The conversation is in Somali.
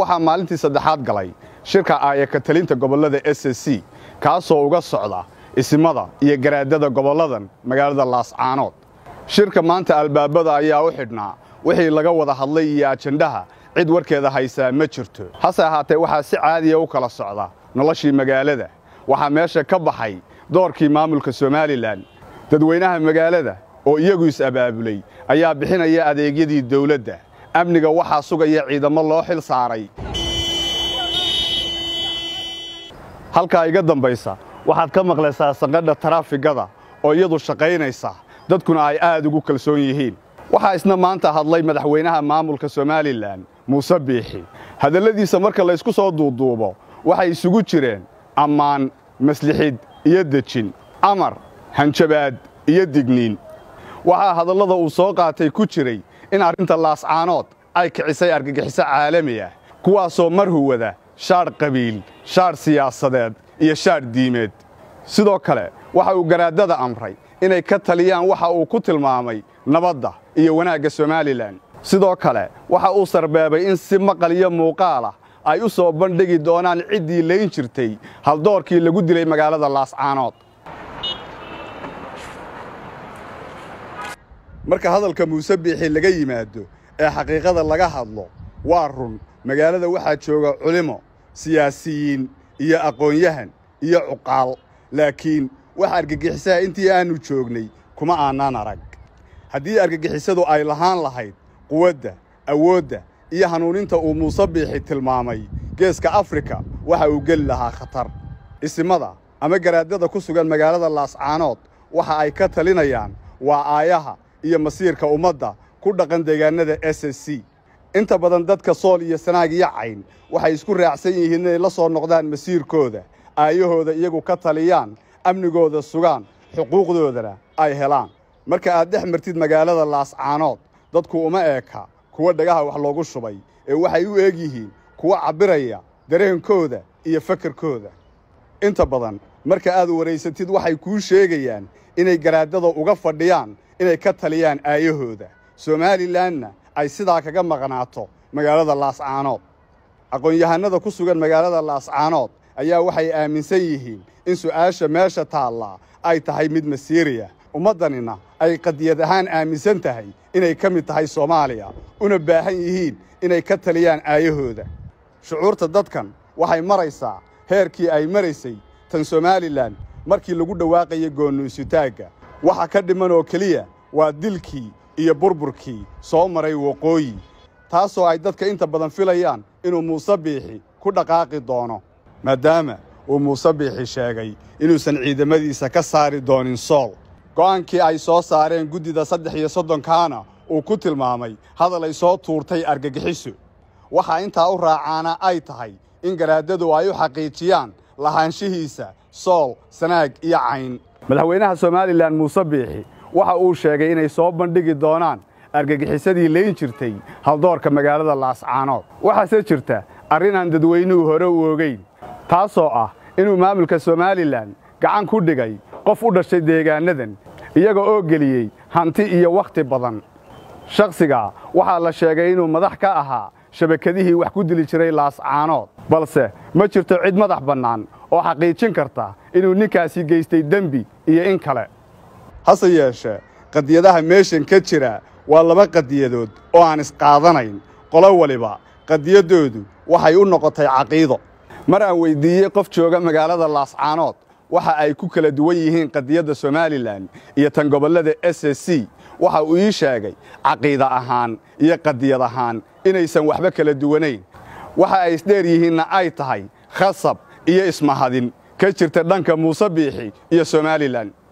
waxaa maalintii saddexaad galay shirka aayaka talinta gobollada s c kaasoo uga socda isimada iyo garaadada gobolladan magaalada laascaanood shirka maanta albaabada ayaa u xidhnaa wixii laga wada hadlay iyo ajandhaha cid warkeeda haysaa ma jirto hase ahaatee waxaa si caadiya ah u kala socda noloshii magaalada waxaa meesha ka baxay doorkii maamulka somalilan dadweynaha magaalada oo iyagu is-abaabulay ayaa bixinaya adeegyadii dawladda amniga waxaa sugaya ciidamo loo xil saaray halkaa iga dambaysa waxaad ka maqlaysaa sanqadha taraafikada oo iyadu shaqaynaysa dadkuna ay aad ugu kalsoon yihiin waxaa isna maanta hadlay madaxweynaha maamulka somalilan muuse biixi hadalladiisa marka laysku soo duuduubo waxay isugu jireen ammaan maslixid iyo dejin amar hanjabaad iyo digniin waxaa hadallada uu soo qaatay ku jiray in arrinta laascaanood ay kicisay argagixiso caalami ah kuwaasoo marhu wada shaadh qabiil shaadh siyaasadeed iyo shaadh diimeed sidoo kale waxa uu garaadada amray inay ka taliyaan waxa uu ku tilmaamay nabadda iyo wanaagga somalilan sidoo kale waxa uu sarbeebay in si maqal iyo muuqaal ah ay u soo bandhigi doonaan ciddii layn jirtay haldoorkii lagu dilay magaalada laascaanood marka hadalka muuse biixi laga yimaado ee xaqiiqada laga hadlo waa run magaalada waxaa jooga culimo siyaasiyiin iyo aqoonyahan iyo cuqaal laakiin wax argagixisaha intii aannu joognay kuma aanaan arag haddii argagixisadu ay lahaan lahayd quwadda awoodda iyo hanuuninta uu muuse biixi tilmaamay geeska afrika waxa uu geli lahaa khatar isimada ama garaadada ku sugan magaalada laascaanood waxa ay ka talinayaan waa aayaha iyo masiirka ummadda ku dhaqan deegaanada s s c inta badan dadka sool iyo sanaag iyo cayn waxay isku raacsan yihiin inay la soo noqdaan masiirkooda aayahooda iyagu ka taliyaan amnigooda sugaan xuquuqdoodana ay helaan marka aad dhex martid magaalada laascaanood dadku uma eeka kuwa dhagaha wax loogu shubay ee waxay u eeg yihiin kuwa cabbiraya dareenkooda iyo fakarkooda inta badan marka aad waraysatid waxay kuu sheegayaan inay garaadada uga fadhiyaan inay ka taliyaan aayahooda somalilanna ay sidaa kaga maqnaato magaalada laascaanood aqoon-yahanada ku sugan magaalada laascaanood ayaa waxay aaminsan yihiin in su'aasha meesha taallaa ay tahay mid masiiriya ummaddanina ay qadiyad ahaan aaminsan tahay inay ka mid tahay soomaaliya una baahan yihiin inay ka taliyaan aayahooda shucuurta dadkan waxay maraysaa heerkii ay maraysay tan somalilan markii lagu dhawaaqayay goonuusitaagga waxa ka dhiman oo keliya waa dilkii iyo burburkii soo maray waqooyi taasoo ay dadka inta badan filayaan inuu muuse biixi ku dhaqaaqi doono maadaama uu muuse biixi sheegay inuusan ciidamadiisa ka saari doonin sool go'aankii ay soo saareen guddida saddex iyo soddonkaana uu ku tilmaamay hadal ay soo tuurtay argagixiso waxaa intaa u raacaana ay tahay in garaadadu ay u xaqiijiyaan lahaanshihiisa sool sanaag iyo cayn madaxweynaha somalilan muuse biixi waxa uu sheegay inay soo bandhigi doonaan argagixisadii layn jirtay haldoorka magaalada laascaanood waxaase jirta arrin aan dadweynuhu hore u ogeyn taasoo ah inuu maamulka somalilan gacan ku dhigay qof u dhashay deegaanadan iyaga oo geliyey hanti iyo wakhti badan shakhsiga waxaa la sheegay inuu madax ka ahaa shabakadihii wax ku dili jiray laascaanood balse ma jirto cid madax bannaan oo xaqiijin karta inuu ninkaasi geystay dembi iyo in kale hase yeeshee qadiyadaha meeshan ka jira waa laba qadiyadood oo aan isqaadanayn qolo waliba qadiyaddoodu waxay u noqotay caqiido mar aan weyddiiyey qof jooga magaalada laascaanood waxa ay ku kala duwan yihiin qadiyadda somalilan iyo tan gobollada s s c waxa uu ii sheegay caqiida ahaan iyo qadiyad ahaan inaysan waxba kala duwanayn waxa ay isdheer yihiinna ay tahay khasab iyo ismahadin ka jirta dhanka muuse biixi iyo somalilan